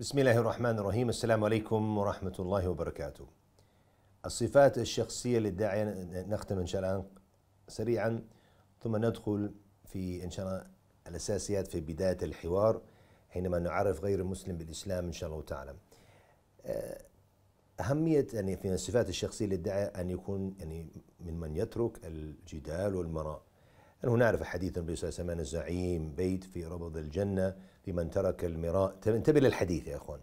بسم الله الرحمن الرحيم السلام عليكم ورحمة الله وبركاته الصفات الشخصية للداعية نختم إن شاء الله سريعا ثم ندخل في إن شاء الله الأساسيات في بداية الحوار حينما نعرف غير المسلم بالإسلام إن شاء الله تعالى أهمية يعني في الصفات الشخصية للداعية أن يكون يعني من من يترك الجدال والمراء يعني نعرف حديث النبي صلى الله عليه وسلم الزعيم بيت في ربض الجنة لمن ترك المراء انتبه للحديث يا اخوان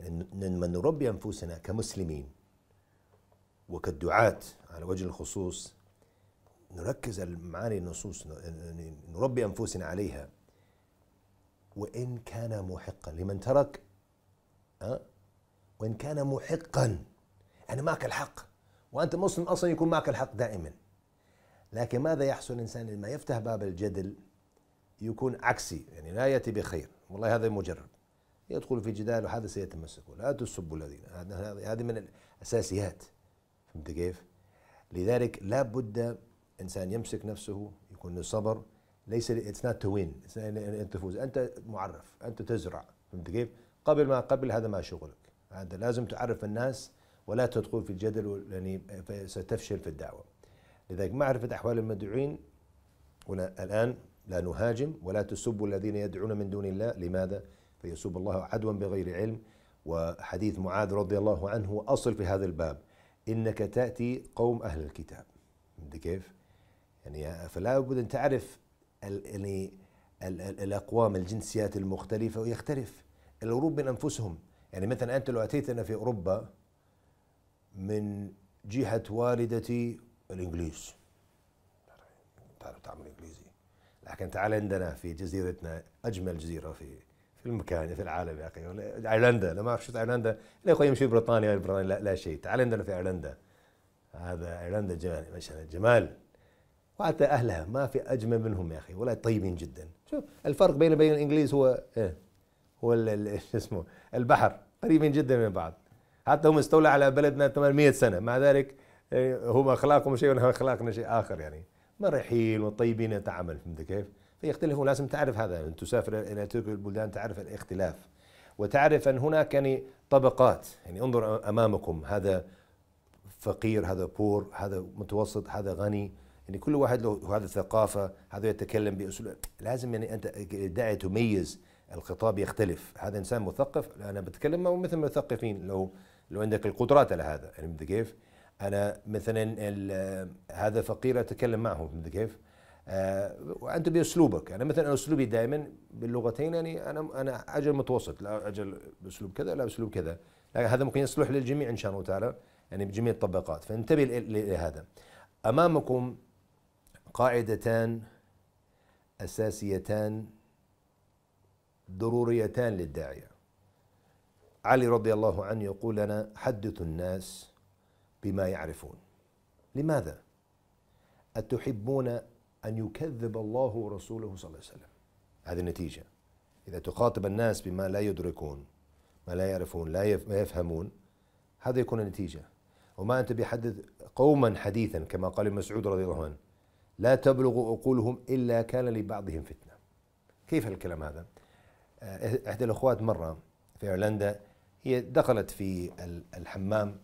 لما يعني من نربي انفسنا كمسلمين وكالدعاة على وجه الخصوص نركز معاني النصوص يعني نربي انفسنا عليها وان كان محقا لمن ترك أه؟ وان كان محقا يعني معك الحق وانت مسلم اصلا يكون معك الحق دائما لكن ماذا يحصل الانسان لما يفتح باب الجدل يكون عكسي يعني لا يأتي بخير والله هذا مجرب يدخل في جدال وهذا سيتمسك لا تسبوا الذين هذه من الأساسيات فهمت كيف؟ لذلك لا بد إنسان يمسك نفسه يكون له صبر ليس اتس نوت تو وين انت تفوز انت معرف انت تزرع فهمت كيف؟ قبل ما قبل هذا ما شغلك انت لازم تعرف الناس ولا تدخل في الجدل يعني ستفشل في الدعوه لذلك معرفه احوال المدعوين هنا الان لا نهاجم ولا تسبوا الذين يدعون من دون الله لماذا؟ فيسب الله عدوا بغير علم وحديث معاذ رضي الله عنه أصل في هذا الباب إنك تأتي قوم أهل الكتاب فهمت كيف؟ يعني فلا بد أن تعرف الـ يعني الـ الـ الأقوام الجنسيات المختلفة ويختلف الهروب من أنفسهم يعني مثلا أنت لو أتيت أنا في أوروبا من جهة والدتي الإنجليز تعرف تعمل إنجليزي لكن تعال عندنا في جزيرتنا اجمل جزيره في في المكان في العالم يا اخي ايرلندا انا ما اعرف شو ايرلندا يا يمشي بريطانيا بريطانيا لا, لا شيء تعال عندنا في ايرلندا هذا ايرلندا جمال جمال وحتى اهلها ما في اجمل منهم يا اخي ولا طيبين جدا شوف الفرق بين بين الانجليز هو إيه؟ هو شو اسمه البحر قريبين جدا من بعض حتى هم استولوا على بلدنا 800 سنه مع ذلك إيه، هم اخلاقهم شيء ونحن اخلاقنا شيء اخر يعني مرحيل والطيبين نتعامل فهمت كيف؟ فيختلفون لازم تعرف هذا أن تسافر إلى تلك البلدان تعرف الاختلاف وتعرف أن هناك يعني طبقات يعني انظر أمامكم هذا فقير هذا بور هذا متوسط هذا غني يعني كل واحد له هذا ثقافة هذا يتكلم بأسلوب لازم يعني أنت داعي تميز الخطاب يختلف هذا إنسان مثقف أنا بتكلم مثل المثقفين لو لو عندك القدرات على هذا يعني كيف؟ انا مثلا هذا فقير اتكلم معه فهمت كيف؟ آه، وانت باسلوبك انا مثلا اسلوبي دائما باللغتين يعني انا انا اجل متوسط لا اجل باسلوب كذا لا باسلوب كذا لكن هذا ممكن يصلح للجميع ان شاء الله تعالى يعني بجميع الطبقات فانتبه لهذا امامكم قاعدتان اساسيتان ضروريتان للداعيه علي رضي الله عنه يقول لنا حدث الناس بما يعرفون لماذا اتحبون ان يكذب الله ورسوله صلى الله عليه وسلم هذه النتيجه اذا تخاطب الناس بما لا يدركون ما لا يعرفون لا يفهمون هذا يكون النتيجه وما انت بحدث قوما حديثا كما قال ابن مسعود رضي الله عنه لا تبلغ عقولهم الا كان لبعضهم فتنه كيف الكلام هذا آه، احدى الاخوات مره في ايرلندا هي دخلت في الحمام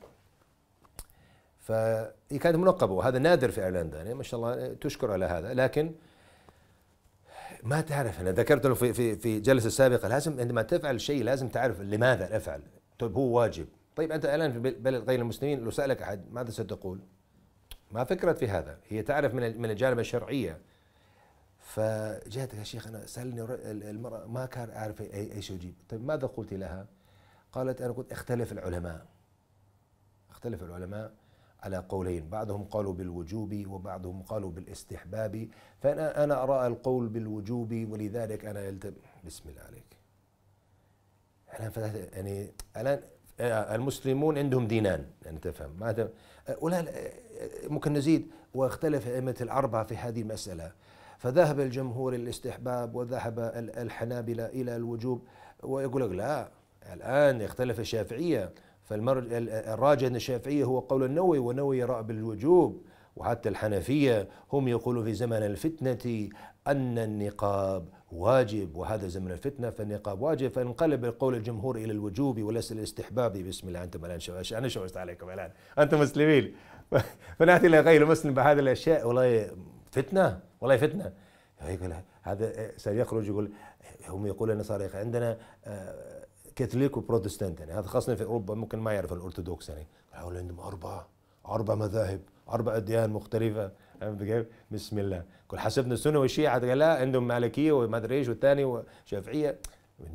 فهي كانت منقبه وهذا نادر في ايرلندا يعني ما شاء الله تشكر على هذا لكن ما تعرف انا ذكرت له في في في جلسه سابقه لازم عندما تفعل شيء لازم تعرف لماذا افعل طيب هو واجب طيب انت الان في بلد غير المسلمين لو سالك احد ماذا ستقول؟ ما فكرت في هذا هي تعرف من من الجانب الشرعيه فجاءت يا شيخ انا سالني المراه ما كان اعرف ايش اجيب طيب ماذا قلت لها؟ قالت انا قلت اختلف العلماء اختلف العلماء على قولين بعضهم قالوا بالوجوب وبعضهم قالوا بالاستحباب فأنا أنا أرى القول بالوجوب ولذلك أنا يلتم بسم الله عليك الآن فتحت يعني الآن المسلمون عندهم دينان يعني تفهم ما تفهم ولا ممكن نزيد واختلف أئمة الأربعة في هذه المسألة فذهب الجمهور الاستحباب وذهب الحنابلة إلى الوجوب ويقول لك لا الآن يختلف الشافعية فالراجح أن الشافعية هو قول النووي والنووي يرى بالوجوب وحتى الحنفية هم يقولون في زمن الفتنة أن النقاب واجب وهذا زمن الفتنة فالنقاب واجب فانقلب قول الجمهور إلى الوجوب وليس الاستحباب بسم الله أنتم الآن شو... أنا شو عليكم الآن أنتم مسلمين فنأتي إلى غير مسلم بهذه الأشياء والله فتنة والله فتنة هذا سيخرج يقول هم يقولون النصارى عندنا آه كاثوليك وبروتستانت يعني هذا خاصه في اوروبا ممكن ما يعرف الارثوذكس يعني حول عندهم اربعه اربع مذاهب اربع اديان مختلفه بسم الله كل حسبنا السنه والشيعه لا عندهم مالكيه وما ادري ايش والثاني وشافعيه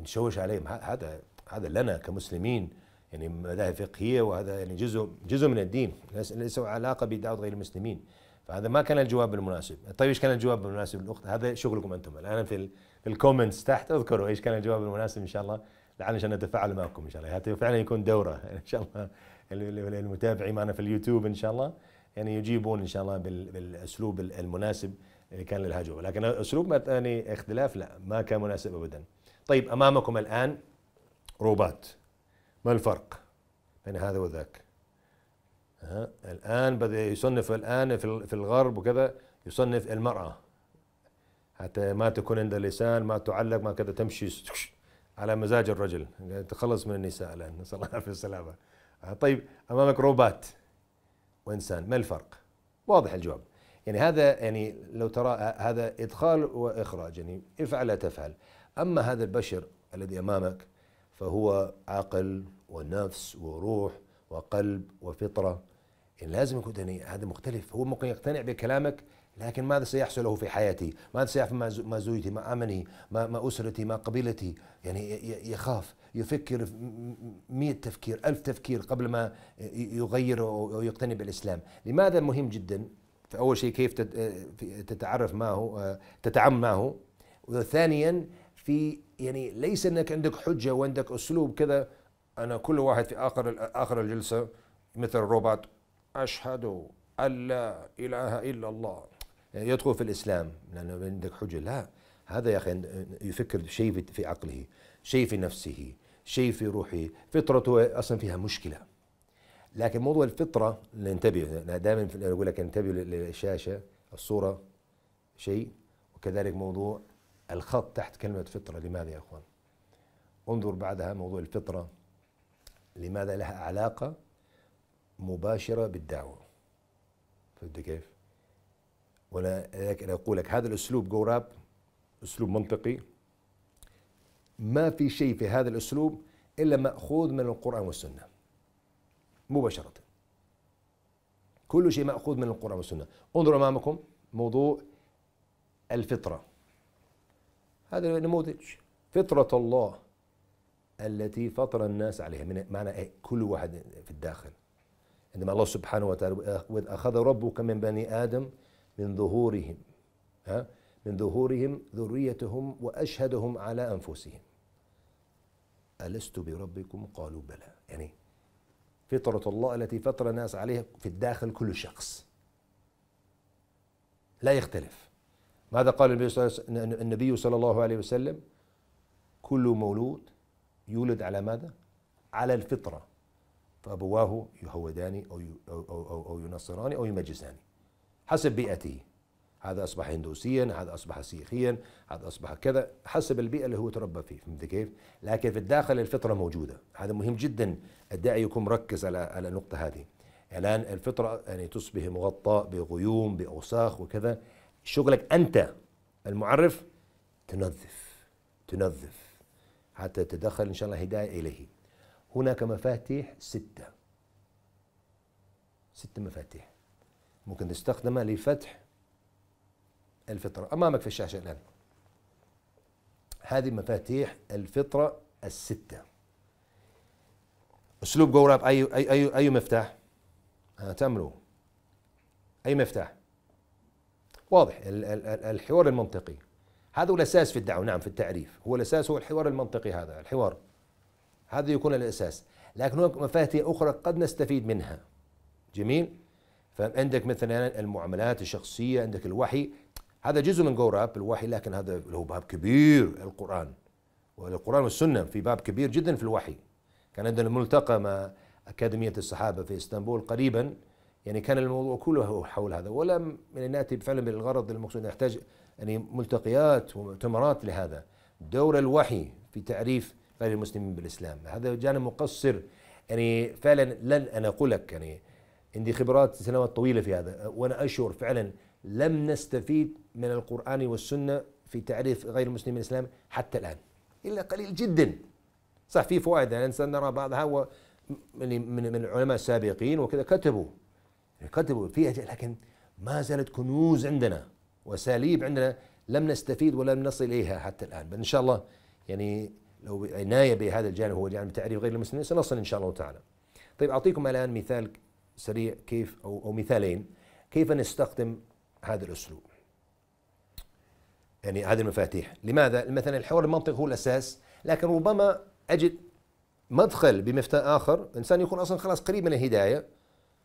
نشوش عليهم هذا هذا لنا كمسلمين يعني مذاهب فقهيه وهذا يعني جزء جزء من الدين ليس علاقه بدعوه غير المسلمين فهذا ما كان الجواب المناسب طيب ايش كان الجواب المناسب للاخت هذا شغلكم انتم الان في الكومنتس تحت اذكروا ايش كان الجواب المناسب ان شاء الله تعال عشان نتفاعل معكم ان شاء الله حتى فعلا يكون دوره ان شاء الله المتابعين معنا في اليوتيوب ان شاء الله يعني يجيبون ان شاء الله بالاسلوب المناسب اللي كان للهجوم لكن اسلوب يعني اختلاف لا ما كان مناسب ابدا طيب امامكم الان روبات ما الفرق بين هذا وذاك ها الان بدا يصنف الان في الغرب وكذا يصنف المراه حتى ما تكون عند اللسان ما تعلق ما كذا تمشي على مزاج الرجل يعني تخلص من النساء الان نسال الله العافيه والسلامه آه، طيب امامك روبات وانسان ما الفرق؟ واضح الجواب يعني هذا يعني لو ترى آه، هذا ادخال واخراج يعني افعل لا تفعل اما هذا البشر الذي امامك فهو عقل ونفس وروح وقلب وفطره يعني لازم يكون يعني هذا مختلف هو ممكن يقتنع بكلامك لكن ماذا سيحصله في حياتي ماذا سيحصل مع زوجتي مع أمني مع, مع أسرتي مع قبيلتي يعني يخاف يفكر مئة تفكير ألف تفكير قبل ما يغير أو يقتني بالإسلام لماذا مهم جدا اول شيء كيف تتعرف معه تتعامل معه وثانيا في يعني ليس انك عندك حجه وعندك اسلوب كذا انا كل واحد في اخر اخر الجلسه مثل الروبوت اشهد ان لا اله الا الله يدخل في الاسلام لانه عندك حجه لا هذا يا اخي يفكر شيء في عقله شيء في نفسه شيء في روحه فطرته اصلا فيها مشكله لكن موضوع الفطره ننتبه دائما اقول لك انتبه للشاشه الصوره شيء وكذلك موضوع الخط تحت كلمه فطره لماذا يا اخوان انظر بعدها موضوع الفطره لماذا لها علاقه مباشره بالدعوه فهمت كيف ولكن أقول لك هذا الأسلوب جوراب أسلوب منطقي ما في شيء في هذا الأسلوب إلا مأخوذ من القرآن والسنة مباشرة كل شيء مأخوذ من القرآن والسنة انظروا أمامكم موضوع الفطرة هذا نموذج فطرة الله التي فطر الناس عليها من معنى إيه؟ كل واحد في الداخل عندما الله سبحانه وتعالى وإذ أخذ ربك من بني آدم من ظهورهم ها من ظهورهم ذريتهم وأشهدهم على أنفسهم ألست بربكم قالوا بلى يعني فطرة الله التي فطر الناس عليها في الداخل كل شخص لا يختلف ماذا قال النبي صلى الله عليه وسلم كل مولود يولد على ماذا على الفطره فابواه يهودان او او او, أو ينصران او يمجسان حسب بيئته هذا اصبح هندوسيا هذا اصبح سيخيا هذا اصبح كذا حسب البيئه اللي هو تربى فيه فهمت كيف لكن في الداخل الفطره موجوده هذا مهم جدا الداعي يكون مركز على على النقطه هذه الان الفطره يعني تصبح مغطاه بغيوم باوساخ وكذا شغلك انت المعرف تنظف تنظف حتى تدخل ان شاء الله هدايه اليه هناك مفاتيح سته سته مفاتيح ممكن تستخدمها لفتح الفطرة أمامك في الشاشة الآن هذه مفاتيح الفطرة الستة أسلوب جوراب أي أي أي أي مفتاح؟ ها آه، تأملوا أي مفتاح؟ واضح الحوار المنطقي هذا هو الأساس في الدعوة نعم في التعريف هو الأساس هو الحوار المنطقي هذا الحوار هذا يكون الأساس لكن هناك مفاتيح أخرى قد نستفيد منها جميل فعندك مثلا المعاملات الشخصيه عندك الوحي هذا جزء من جوراب الوحي لكن هذا له باب كبير القران والقران والسنه في باب كبير جدا في الوحي كان عندنا ملتقى مع اكاديميه الصحابه في اسطنبول قريبا يعني كان الموضوع كله حول هذا ولم يعني ناتي فعلا بالغرض المقصود نحتاج يعني ملتقيات ومؤتمرات لهذا دور الوحي في تعريف غير المسلمين بالاسلام هذا جانب مقصر يعني فعلا لن انا اقول لك يعني عندي خبرات سنوات طويلة في هذا وأنا أشعر فعلا لم نستفيد من القرآن والسنة في تعريف غير المسلم من الإسلام حتى الآن إلا قليل جدا صح في فوائد يعني الإنسان نرى بعضها و من العلماء السابقين وكذا كتبوا يعني كتبوا فيها لكن ما زالت كنوز عندنا واساليب عندنا لم نستفيد ولم نصل اليها حتى الان بل ان شاء الله يعني لو عنايه بهذا الجانب هو جانب تعريف غير المسلمين سنصل ان شاء الله تعالى. طيب اعطيكم الان مثال سريع كيف أو, أو مثالين كيف نستخدم هذا الأسلوب يعني هذه المفاتيح لماذا؟ مثلا الحوار المنطقي هو الأساس لكن ربما أجد مدخل بمفتاح آخر إنسان يكون أصلا خلاص قريب من الهداية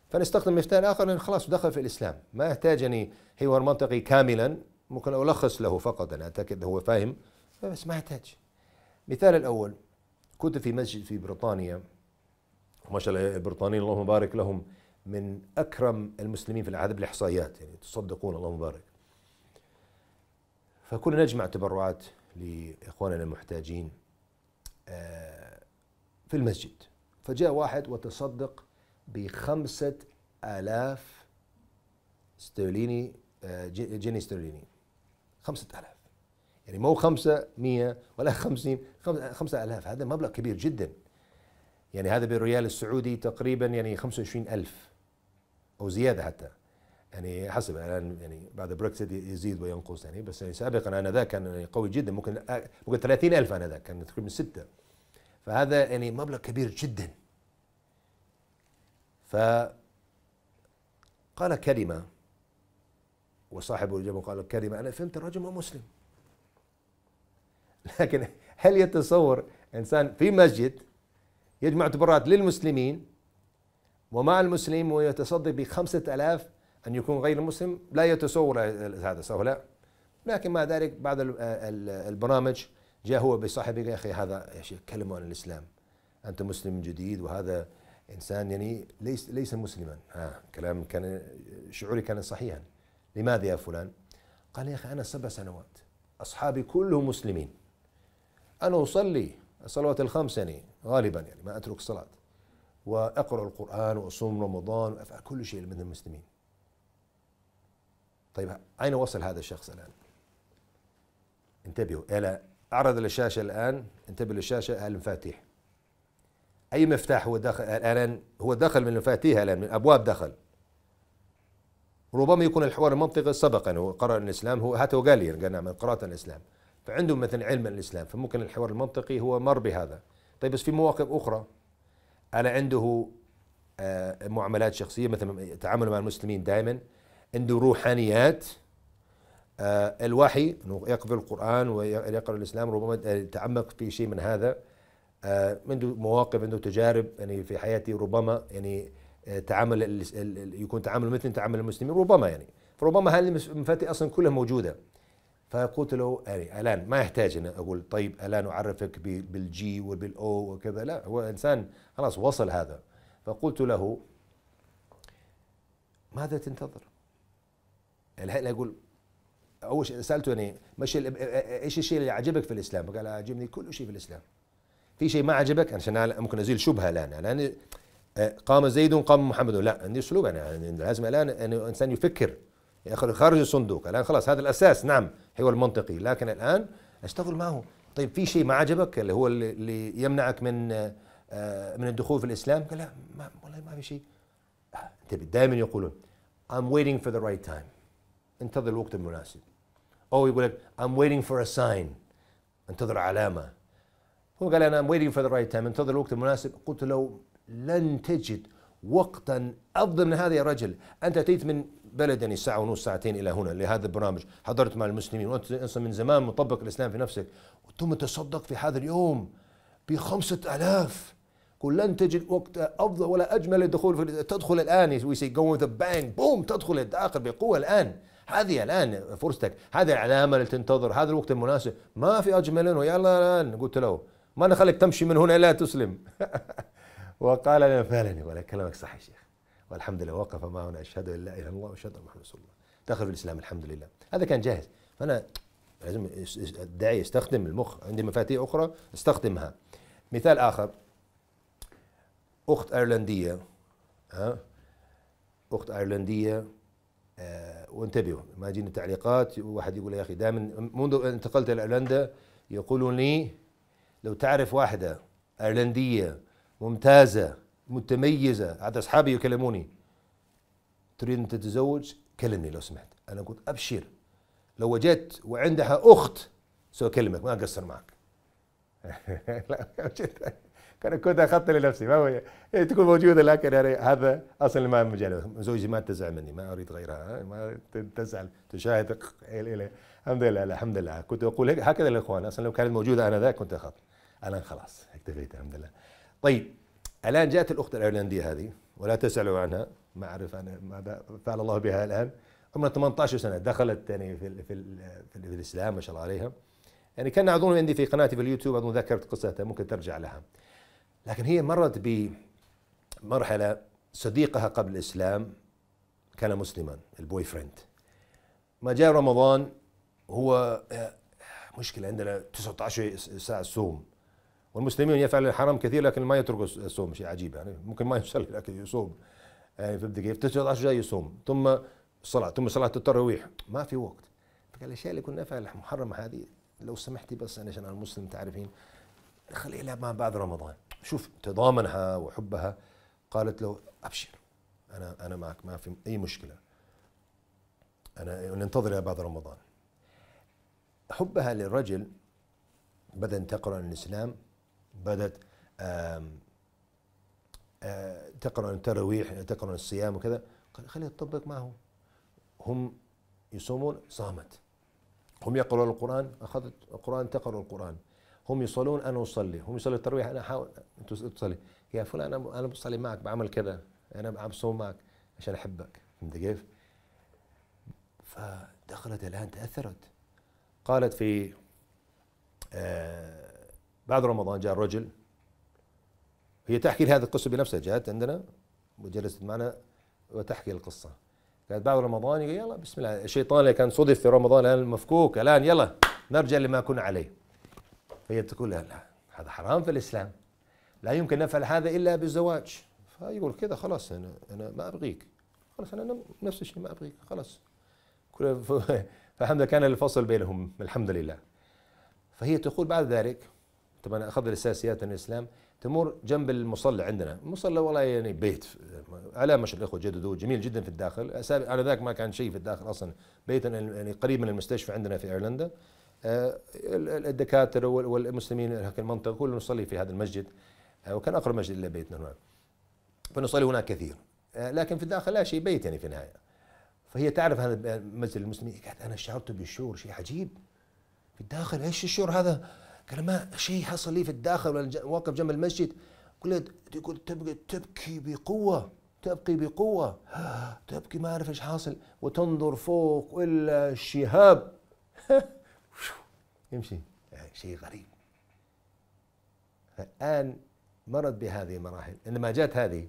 فنستخدم مفتاح آخر لأن خلاص دخل في الإسلام ما يحتاجني يعني حوار منطقي كاملا ممكن ألخص له فقط أنا أتأكد هو فاهم بس ما يحتاج مثال الأول كنت في مسجد في بريطانيا ما شاء الله البريطانيين اللهم بارك لهم من اكرم المسلمين في العهد بالاحصائيات يعني تصدقون اللهم بارك فكنا نجمع تبرعات لاخواننا المحتاجين آه، في المسجد فجاء واحد وتصدق بخمسة آلاف استرليني آه، جني استرليني خمسة آلاف يعني مو خمسة مية ولا خمسين خمسة آلاف هذا مبلغ كبير جدا يعني هذا بالريال السعودي تقريبا يعني خمسة وعشرين ألف او زياده حتى يعني حسب الان يعني بعد بريكسيت يزيد وينقص يعني بس يعني سابقا انذاك كان يعني قوي جدا ممكن ممكن 30000 انذاك كان تقريبا سته فهذا يعني مبلغ كبير جدا ف قال كلمه وصاحبه الجبهه قال كلمه انا فهمت الرجل ما مسلم لكن هل يتصور انسان في مسجد يجمع تبرعات للمسلمين ومع المسلم ويتصدي بخمسة ألاف أن يكون غير مسلم لا يتصور هذا صح لا لكن مع ذلك بعض البرامج جاء هو بصاحبه يا أخي هذا يا شيخ كلمه عن الإسلام أنت مسلم جديد وهذا إنسان يعني ليس ليس مسلما آه كلام كان شعوري كان صحيحا لماذا يا فلان قال يا أخي أنا سبع سنوات أصحابي كلهم مسلمين أنا أصلي الصلوات الخمس يعني غالبا يعني ما أترك الصلاة واقرا القرآن واصوم رمضان وافعل كل شيء من المسلمين طيب أين وصل هذا الشخص الآن انتبهوا الى أعرض للشاشة الآن انتبهوا للشاشة المفاتيح أي مفتاح هو دخل الآن هو دخل من المفاتيح الآن من أبواب دخل ربما يكون الحوار المنطقي سبقا هو قرأ الإسلام هو حتى وقال لي قال نعم قرأت الإسلام فعندهم مثلا علم الإسلام فممكن الحوار المنطقي هو مر بهذا طيب بس في مواقف أخرى انا عنده آه، معاملات شخصيه مثلا تعامله مع المسلمين دائما عنده روحانيات آه، الوحي انه يقرا القران ويقرا الاسلام ربما يتعمق في شيء من هذا آه، عنده مواقف عنده تجارب يعني في حياتي ربما يعني تعامل يكون تعامل مثل تعامل المسلمين ربما يعني فربما هذه المفاتيح اصلا كلها موجوده فقلت له يعني الان ما يحتاج انا اقول طيب الان اعرفك بالجي وبالاو وكذا لا هو انسان خلاص وصل هذا فقلت له ماذا تنتظر؟ الهيئه يقول اول شيء سالته يعني مش إيه، إيه، ايش الشيء اللي عجبك في الاسلام؟ قال عجبني كل شيء في الاسلام. في شيء ما عجبك عشان ممكن ازيل شبهه الان الان يعني آه، قام زيد قام محمد لا عندي اسلوب انا يعني، يعني لازم الان انسان يفكر يخرج الصندوق الان خلاص هذا الاساس نعم هو المنطقي لكن الان اشتغل معه طيب في شيء ما عجبك اللي هو اللي يمنعك من آه، من الدخول في الاسلام قال لا ما والله ما في شيء آه، دائما يقولون I'm waiting for the right time انتظر الوقت المناسب او يقول لك I'm waiting for a sign انتظر علامه هو قال انا I'm waiting for the right time انتظر الوقت المناسب قلت له لن تجد وقتا افضل من هذا يا رجل انت اتيت من بلدني ساعة ونص ساعتين إلى هنا لهذا البرنامج حضرت مع المسلمين وأنت من زمان مطبق الإسلام في نفسك ثم تصدق في هذا اليوم بخمسة آلاف قل لن تجد وقت أفضل ولا أجمل للدخول في تدخل الآن وي سي جو ذا بانج بوم تدخل الداخل بقوة الآن هذه الآن فرصتك هذه العلامة اللي تنتظر هذا الوقت المناسب ما في أجمل منه يلا الآن قلت له ما نخليك تمشي من هنا لا تسلم وقال لنا فعلا ولا كلامك صح يا شيخ والحمد لله وقف معنا أشهد أن لا إله إلا الله وأشهد أن محمد رسول الله دخل في الإسلام الحمد لله هذا كان جاهز فأنا لازم الداعي يستخدم المخ عندي مفاتيح أخرى استخدمها مثال آخر أخت أيرلندية ها أخت أيرلندية آه وانتبهوا ما يجيني تعليقات واحد يقول يا أخي دائما منذ انتقلت إلى أيرلندا يقولون لي لو تعرف واحدة أيرلندية ممتازة متميزه حتى اصحابي يكلموني تريد ان تتزوج كلمني لو سمحت انا قلت ابشر لو وجدت وعندها اخت ساكلمك ما اقصر معك كان كنت اخذت لنفسي ما هو تكون موجوده لكن يعني هذا اصلا ما مجال زوجي ما تزعل مني ما اريد غيرها ما تزعل تشاهد الحمد لله الحمد لله كنت اقول هكذا للاخوان اصلا لو كانت موجوده انا ذاك كنت أخذت الان خلاص اكتفيت الحمد لله طيب الآن جاءت الأخت الأيرلندية هذه ولا تسألوا عنها ما أعرف أنا ماذا فعل الله بها الآن عمرها 18 سنة دخلت يعني في, في, في, في الإسلام ما شاء الله عليها يعني كان أظن عندي في قناتي في اليوتيوب أظن ذكرت قصتها ممكن ترجع لها لكن هي مرت بمرحلة صديقها قبل الإسلام كان مسلما البوي فريند ما جاء رمضان هو آه، مشكلة عندنا 19 ساعة صوم والمسلمين يفعل الحرام كثير لكن ما يترك الصوم شيء عجيب يعني ممكن ما يصلي لكن يصوم يعني فهمت كيف؟ 19 جاي يصوم ثم الصلاه ثم صلاه التراويح ما في وقت فقال الاشياء اللي كنا نفعلها محرمه هذه لو سمحتي بس انا عشان المسلم تعرفين خليها لها ما بعد رمضان شوف تضامنها وحبها قالت له ابشر انا انا معك ما في اي مشكله انا ننتظر بعد رمضان حبها للرجل ينتقل تقرأ الإسلام بدأت تقرأ التراويح تقرأ الصيام وكذا قال خليها تطبق معه هم يصومون صامت هم يقرؤون القرآن أخذت القرآن تقرأ القرآن هم يصلون أنا أصلي هم يصلي التراويح أنا أحاول أنت تصلي يا فلان أنا أنا بصلي معك بعمل كذا أنا بصوم معك عشان أحبك فهمت كيف؟ فدخلت الآن تأثرت قالت في آه بعد رمضان جاء الرجل هي تحكي لي هذه القصه بنفسها جاءت عندنا وجلست معنا وتحكي القصه كانت بعد رمضان يقول يلا بسم الله الشيطان اللي كان صدف في رمضان الان مفكوك الان يلا نرجع لما كنا عليه فهي تقول لا, لا هذا حرام في الاسلام لا يمكن نفعل هذا الا بالزواج فيقول كذا خلاص انا انا ما ابغيك خلاص انا نفس الشيء ما ابغيك خلاص فالحمد لله كان الفصل بينهم الحمد لله فهي تقول بعد ذلك طبعا اخذ الاساسيات من الاسلام تمر جنب المصلى عندنا المصلى والله يعني بيت على مش الاخوه جددوه جميل جدا في الداخل على ذاك ما كان شيء في الداخل اصلا بيت يعني قريب من المستشفى عندنا في ايرلندا آه، الدكاتره والمسلمين هناك المنطقه كلهم نصلي في هذا المسجد آه، وكان اقرب مسجد الى بيتنا هناك فنصلي هناك كثير آه، لكن في الداخل لا شيء بيت يعني في النهايه فهي تعرف هذا مسجد المسلمين قالت انا شعرت بشعور شيء عجيب في الداخل ايش الشعور هذا قال ما شيء حصل لي في الداخل وانا واقف جنب المسجد قلت تقول تبكي تبكي بقوه تبكي بقوه تبكي ما اعرف ايش حاصل وتنظر فوق الا الشهاب يمشي يعني شيء غريب الان مرت بهذه المراحل عندما جاءت هذه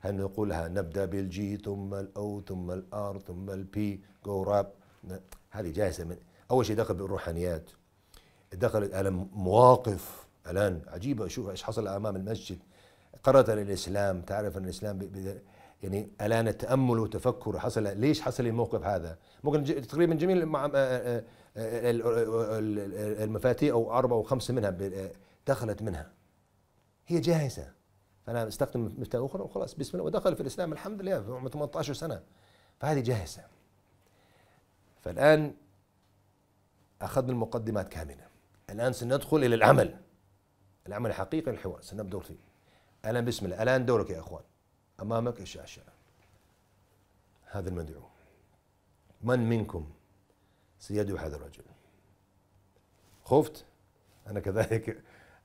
هل نقولها نبدا بالجي ثم الاو ثم الار ثم البي جو راب هذه جاهزه من اول شيء دخل بالروحانيات دخلت الان مواقف الان عجيبه اشوف ايش حصل امام المسجد قرأت الاسلام تعرف ان الاسلام يعني الان التامل والتفكر حصل ليش حصل الموقف هذا؟ ممكن تقريبا جميع آه، آه، آه، المفاتيح او اربع او خمسه منها دخلت منها هي جاهزه فانا استخدم مفتاح اخرى وخلاص بسم الله ودخل في الاسلام الحمد لله في عمر 18 سنه فهذه جاهزه فالان اخذنا المقدمات كامله الآن سندخل إلى العمل العمل الحقيقي الحوار سنبدأ فيه الآن بسم الله الآن دورك يا أخوان أمامك الشاشة هذا المدعو من منكم سيدعو هذا الرجل خفت أنا كذلك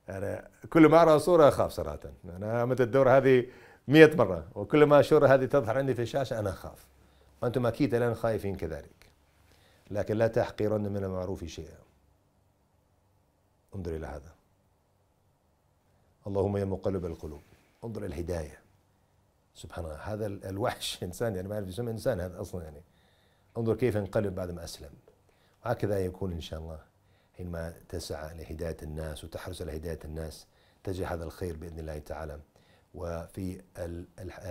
أنا كل ما أرى صورة أخاف صراحة أنا عملت الدورة هذه مئة مرة وكل ما الشورة هذه تظهر عندي في الشاشة أنا أخاف وأنتم أكيد الآن خايفين كذلك لكن لا تحقرن من المعروف شيئا انظر إلى هذا اللهم يا مقلب القلوب انظر إلى الهداية سبحان الله هذا الوحش إنسان يعني ما يعرف يسمى إنسان هذا أصلا يعني انظر كيف انقلب بعد ما أسلم وهكذا يكون إن شاء الله حينما تسعى لهداية الناس وتحرص على هداية الناس تجد هذا الخير بإذن الله تعالى وفي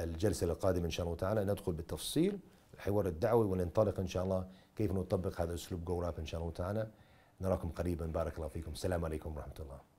الجلسة القادمة إن شاء الله تعالى ندخل بالتفصيل الحوار الدعوي وننطلق إن شاء الله كيف نطبق هذا أسلوب جوراب إن شاء الله تعالى نراكم قريبا بارك الله فيكم السلام عليكم ورحمة الله